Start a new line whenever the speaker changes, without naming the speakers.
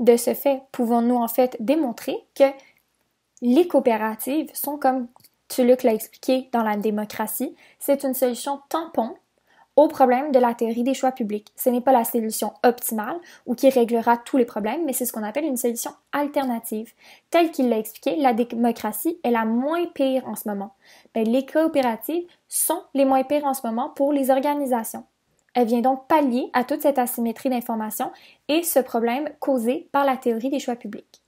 De ce fait, pouvons-nous en fait démontrer que les coopératives sont, comme Tuluc l'a expliqué dans la démocratie, c'est une solution tampon au problème de la théorie des choix publics. Ce n'est pas la solution optimale ou qui réglera tous les problèmes, mais c'est ce qu'on appelle une solution alternative. Tel qu'il l'a expliqué, la démocratie est la moins pire en ce moment. Mais ben, les coopératives sont les moins pires en ce moment pour les organisations. Elle vient donc pallier à toute cette asymétrie d'information et ce problème causé par la théorie des choix publics.